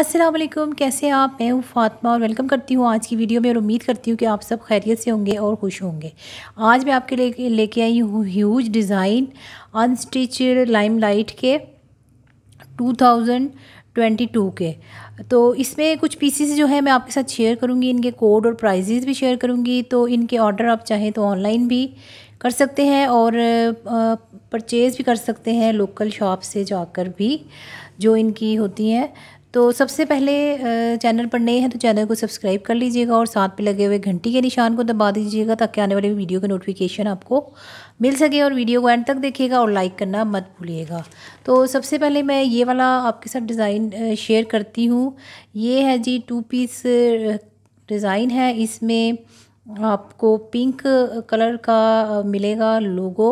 असलम कैसे आप मैं हूँ फातमा और वेलकम करती हूँ आज की वीडियो में और उम्मीद करती हूँ कि आप सब खैरियत से होंगे और खुश होंगे आज मैं आपके लिए लेके आई हूँ huge design unstitch lime light के 2022 के तो इसमें कुछ पीसीस जो है मैं आपके साथ शेयर करूँगी इनके कोड और प्राइजेज़ भी शेयर करूँगी तो इनके ऑर्डर आप चाहें तो ऑनलाइन भी कर सकते हैं और परचेज़ भी कर सकते हैं लोकल शॉप से जाकर भी जो इनकी होती हैं तो सबसे पहले चैनल पर नए हैं तो चैनल को सब्सक्राइब कर लीजिएगा और साथ पे लगे हुए घंटी के निशान को दबा दीजिएगा ताकि आने वाले वीडियो के नोटिफिकेशन आपको मिल सके और वीडियो को एंड तक देखिएगा और लाइक करना मत भूलिएगा तो सबसे पहले मैं ये वाला आपके साथ डिज़ाइन शेयर करती हूँ ये है जी टू पीस डिज़ाइन है इसमें आपको पिंक कलर का मिलेगा लोगो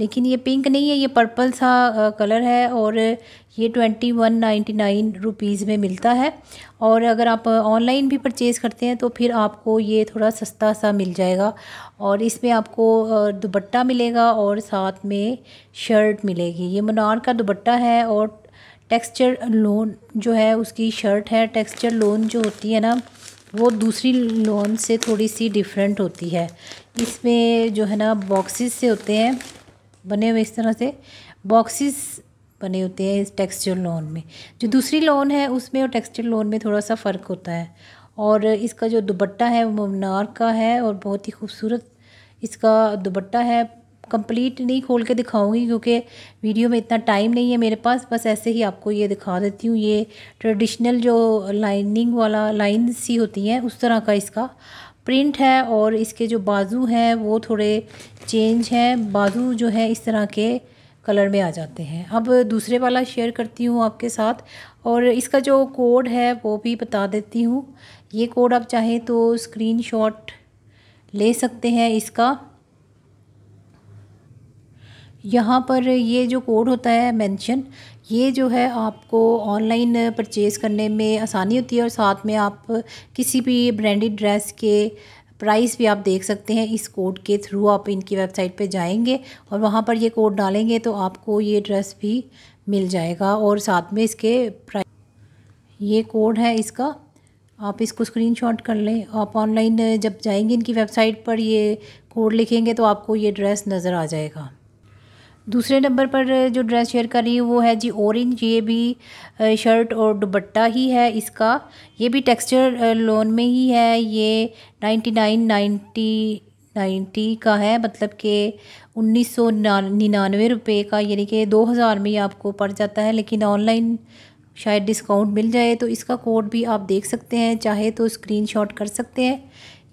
लेकिन ये पिंक नहीं है ये पर्पल सा कलर है और ये twenty one ninety nine rupees में मिलता है और अगर आप ऑनलाइन भी परचेज़ करते हैं तो फिर आपको ये थोड़ा सस्ता सा मिल जाएगा और इसमें आपको दुबट्टा मिलेगा और साथ में शर्ट मिलेगी ये मनार का दुबट्टा है और टेक्सचर लोन जो है उसकी शर्ट है टेक्सचर लोन जो होती है ना वो दूसरी लोन से थोड़ी सी डिफरेंट होती है इसमें जो है ना बॉक्सेस से होते हैं बने हुए इस तरह से बॉक्सेस बने होते हैं इस टेक्सचर लोन में जो दूसरी लोन है उसमें और टेक्सचर लोन में थोड़ा सा फ़र्क होता है और इसका जो दुबट्टा है वो ममनार का है और बहुत ही खूबसूरत इसका दुबट्टा है कंप्लीट नहीं खोल के दिखाऊंगी क्योंकि वीडियो में इतना टाइम नहीं है मेरे पास बस ऐसे ही आपको ये दिखा देती हूँ ये ट्रेडिशनल जो लाइनिंग वाला लाइन सी होती हैं उस तरह का इसका प्रिंट है और इसके जो बाजू हैं वो थोड़े चेंज हैं बाजू जो है इस तरह के कलर में आ जाते हैं अब दूसरे वाला शेयर करती हूँ आपके साथ और इसका जो कोड है वो भी बता देती हूँ ये कोड आप चाहें तो स्क्रीनशॉट ले सकते हैं इसका यहाँ पर ये जो कोड होता है मेंशन ये जो है आपको ऑनलाइन परचेज करने में आसानी होती है और साथ में आप किसी भी ब्रांडेड ड्रेस के प्राइस भी आप देख सकते हैं इस कोड के थ्रू आप इनकी वेबसाइट पे जाएंगे और वहाँ पर ये कोड डालेंगे तो आपको ये ड्रेस भी मिल जाएगा और साथ में इसके प्राइस ये कोड है इसका आप इसको स्क्रीनशॉट कर लें आप ऑनलाइन जब जाएंगे इनकी वेबसाइट पर ये कोड लिखेंगे तो आपको ये ड्रेस नज़र आ जाएगा दूसरे नंबर पर जो ड्रेस शेयर कर रही है वो है जी ऑरेंज ये भी शर्ट और दुबट्टा ही है इसका ये भी टेक्सचर लोन में ही है ये नाइन्टी नाइन नाइन्टी नाइन्टी का है मतलब कि उन्नीस सौ निन्यानवे रुपये का यानी कि दो हज़ार में ही आपको पड़ जाता है लेकिन ऑनलाइन शायद डिस्काउंट मिल जाए तो इसका कोड भी आप देख सकते हैं चाहे तो शॉट कर सकते हैं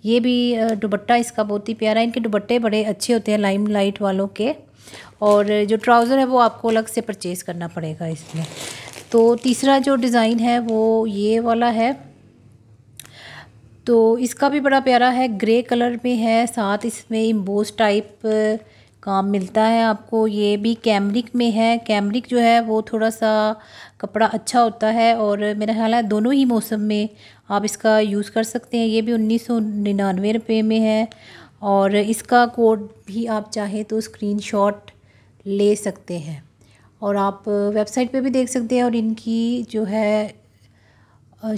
ये भी दुबट्टा इसका बहुत ही प्यारा है इनके दुबट्टे बड़े अच्छे होते हैं लाइम लाइट वालों के और जो ट्राउज़र है वो आपको अलग से परचेज़ करना पड़ेगा इसमें तो तीसरा जो डिज़ाइन है वो ये वाला है तो इसका भी बड़ा प्यारा है ग्रे कलर में है साथ इसमें इम्बोस टाइप काम मिलता है आपको ये भी कैमरिक में है कैमरिक जो है वो थोड़ा सा कपड़ा अच्छा होता है और मेरा ख्याल है दोनों ही मौसम में आप इसका यूज़ कर सकते हैं ये भी उन्नीस सौ निन्यानवे रुपये में है और इसका कोड भी आप चाहें तो स्क्रीनशॉट ले सकते हैं और आप वेबसाइट पे भी देख सकते हैं और इनकी जो है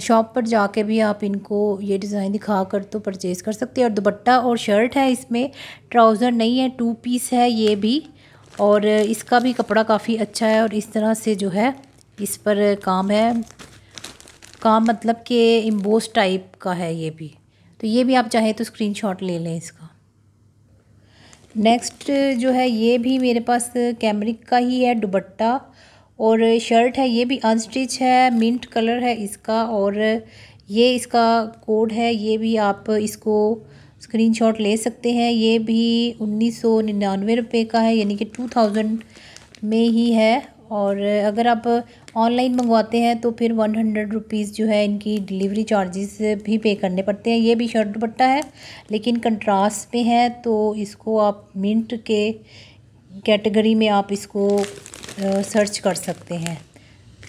शॉप पर जाके भी आप इनको ये डिज़ाइन दिखा कर तो परचेज़ कर सकते हैं और दुपट्टा और शर्ट है इसमें ट्राउज़र नहीं है टू पीस है ये भी और इसका भी कपड़ा काफ़ी अच्छा है और इस तरह से जो है इस पर काम है काम मतलब कि इम्बोस टाइप का है ये भी तो ये भी आप चाहें तो स्क्रीनशॉट ले लें इसका नेक्स्ट जो है ये भी मेरे पास कैमरिक का ही है दुबट्टा और शर्ट है ये भी अनस्टिच है मिंट कलर है इसका और ये इसका कोड है ये भी आप इसको स्क्रीनशॉट ले सकते हैं ये भी उन्नीस सौ निन्यानवे रुपये का है यानी कि टू थाउजेंड में ही है और अगर आप ऑनलाइन मंगवाते हैं तो फिर वन हंड्रेड रुपीज़ जो है इनकी डिलीवरी चार्जेस भी पे करने पड़ते हैं ये भी शर्ट दुपट्टा है लेकिन कंट्रास्ट में है तो इसको आप मिंट के कैटेगरी में आप इसको सर्च कर सकते हैं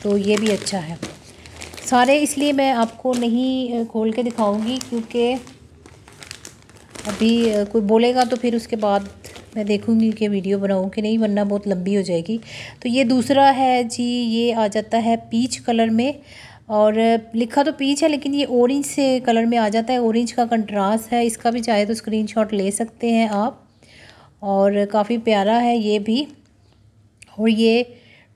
तो ये भी अच्छा है सारे इसलिए मैं आपको नहीं खोल के दिखाऊंगी क्योंकि अभी कोई बोलेगा तो फिर उसके बाद मैं देखूँगी कि वीडियो बनाऊँ कि नहीं वरना बहुत लंबी हो जाएगी तो ये दूसरा है जी ये आ जाता है पीच कलर में और लिखा तो पीच है लेकिन ये ऑरेंज से कलर में आ जाता है ऑरेंज का कंट्रास्ट है इसका भी चाहे तो स्क्रीन ले सकते हैं आप और काफ़ी प्यारा है ये भी और ये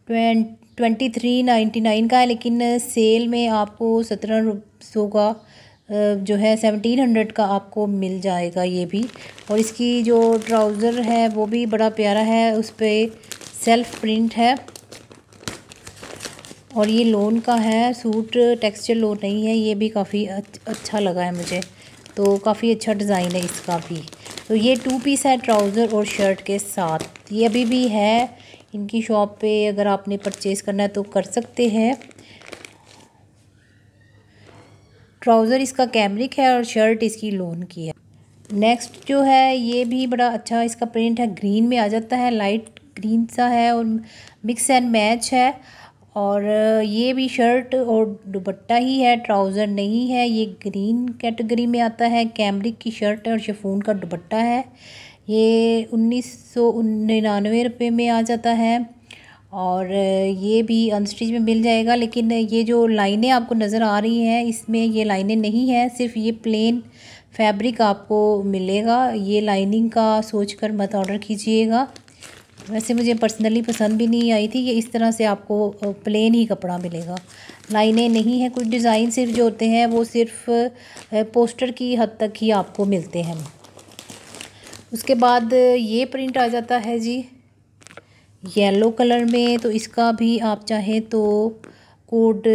ट्वेंटी थ्री नाइन्टी नाइन का है लेकिन सेल में आपको सत्रह सौ का जो है सेवनटीन हंड्रेड का आपको मिल जाएगा ये भी और इसकी जो ट्राउज़र है वो भी बड़ा प्यारा है उस पर सेल्फ़ प्रिंट है और ये लोन का है सूट टेक्सचर लोन नहीं है ये भी काफ़ी अच्छा लगा है मुझे तो काफ़ी अच्छा डिज़ाइन है इसका भी तो ये टू पीस है ट्राउज़र और शर्ट के साथ ये अभी भी है इनकी शॉप पे अगर आपने परचेज़ करना है तो कर सकते हैं ट्राउज़र इसका कैमरिक है और शर्ट इसकी लोन की है नेक्स्ट जो है ये भी बड़ा अच्छा इसका प्रिंट है ग्रीन में आ जाता है लाइट ग्रीन सा है और मिक्स एंड मैच है और ये भी शर्ट और दुपट्टा ही है ट्राउज़र नहीं है ये ग्रीन कैटेगरी में आता है कैमरिक की शर्ट और शेफून का दुपट्टा है ये उन्नीस सौ निन्यानवे रुपये में आ जाता है और ये भी अनस्टिच में मिल जाएगा लेकिन ये जो लाइनें आपको नज़र आ रही हैं इसमें ये लाइनें नहीं हैं सिर्फ ये प्लेन फैब्रिक आपको मिलेगा ये लाइनिंग का सोच कर मत ऑर्डर कीजिएगा वैसे मुझे पर्सनली पसंद भी नहीं आई थी ये इस तरह से आपको प्लेन ही कपड़ा मिलेगा लाइनें नहीं हैं कुछ डिज़ाइन सिर्फ जो होते हैं वो सिर्फ पोस्टर की हद तक ही आपको मिलते हैं उसके बाद ये प्रिंट आ जाता है जी येलो कलर में तो इसका भी आप चाहे तो कोड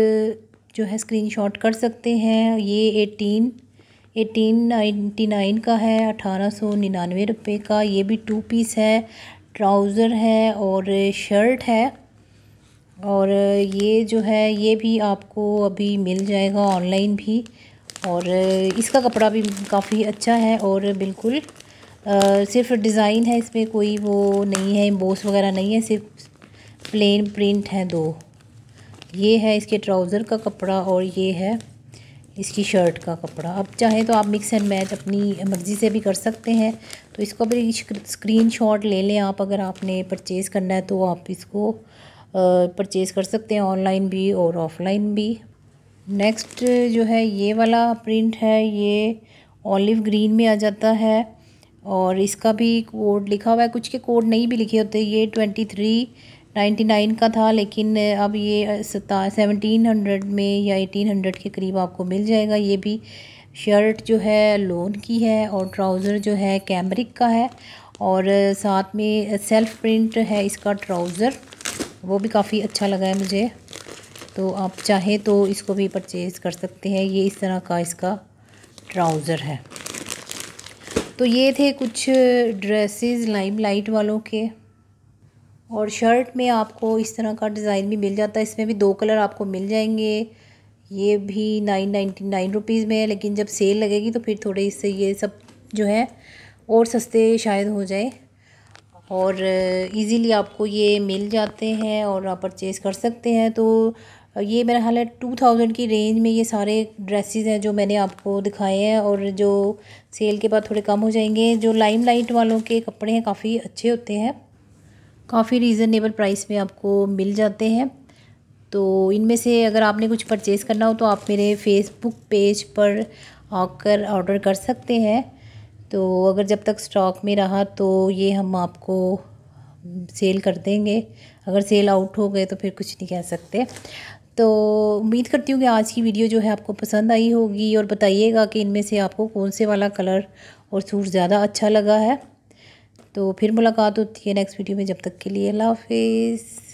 जो है स्क्रीनशॉट कर सकते हैं ये एटीन एटीन नाइन्टी नाइन का है अठारह सौ निन्यानवे रुपये का ये भी टू पीस है ट्राउज़र है और शर्ट है और ये जो है ये भी आपको अभी मिल जाएगा ऑनलाइन भी और इसका कपड़ा भी काफ़ी अच्छा है और बिल्कुल सिर्फ डिज़ाइन है इसमें कोई वो नहीं है एम्बोस वगैरह नहीं है सिर्फ प्लेन प्रिंट हैं दो ये है इसके ट्राउज़र का कपड़ा और ये है इसकी शर्ट का कपड़ा अब चाहे तो आप मिक्स एंड मैच अपनी मर्ज़ी से भी कर सकते हैं तो इसको भी स्क्रीन शॉट ले लें आप अगर आपने परचेज़ करना है तो आप इसको परचेज़ कर सकते हैं ऑनलाइन भी और ऑफलाइन भी नेक्स्ट जो है ये वाला प्रिंट है ये ऑलिव ग्रीन में आ जाता है और इसका भी कोड लिखा हुआ है कुछ के कोड नहीं भी लिखे होते ये ट्वेंटी थ्री नाइन्टी नाइन का था लेकिन अब ये सता सेवनटीन हंड्रेड में या एटीन हंड्रेड के करीब आपको मिल जाएगा ये भी शर्ट जो है लोन की है और ट्राउज़र जो है कैमरिक का है और साथ में सेल्फ प्रिंट है इसका ट्राउज़र वो भी काफ़ी अच्छा लगा है मुझे तो आप चाहें तो इसको भी परचेज़ कर सकते हैं ये इस तरह का इसका ट्राउज़र है तो ये थे कुछ ड्रेसेस लाइम लाइट वालों के और शर्ट में आपको इस तरह का डिज़ाइन भी मिल जाता है इसमें भी दो कलर आपको मिल जाएंगे ये भी नाइन नाइन्टी नाइन रुपीज़ में है लेकिन जब सेल लगेगी तो फिर थोड़े इससे ये सब जो है और सस्ते शायद हो जाए और इजीली आपको ये मिल जाते हैं और आप परचेज़ कर सकते हैं तो ये मेरा हाल है टू थाउजेंड की रेंज में ये सारे ड्रेसेस हैं जो मैंने आपको दिखाए हैं और जो सेल के बाद थोड़े कम हो जाएंगे जो लाइम लाइट वालों के कपड़े हैं काफ़ी अच्छे होते हैं काफ़ी रीज़नेबल प्राइस में आपको मिल जाते हैं तो इनमें से अगर आपने कुछ परचेज़ करना हो तो आप मेरे फेसबुक पेज पर आकर ऑर्डर कर सकते हैं तो अगर जब तक स्टॉक में रहा तो ये हम आपको सेल कर देंगे अगर सेल आउट हो गए तो फिर कुछ नहीं कह सकते तो उम्मीद करती हूँ कि आज की वीडियो जो है आपको पसंद आई होगी और बताइएगा कि इनमें से आपको कौन से वाला कलर और सूट ज़्यादा अच्छा लगा है तो फिर मुलाकात होती है नेक्स्ट वीडियो में जब तक के लिए अल्लाह हाफिज़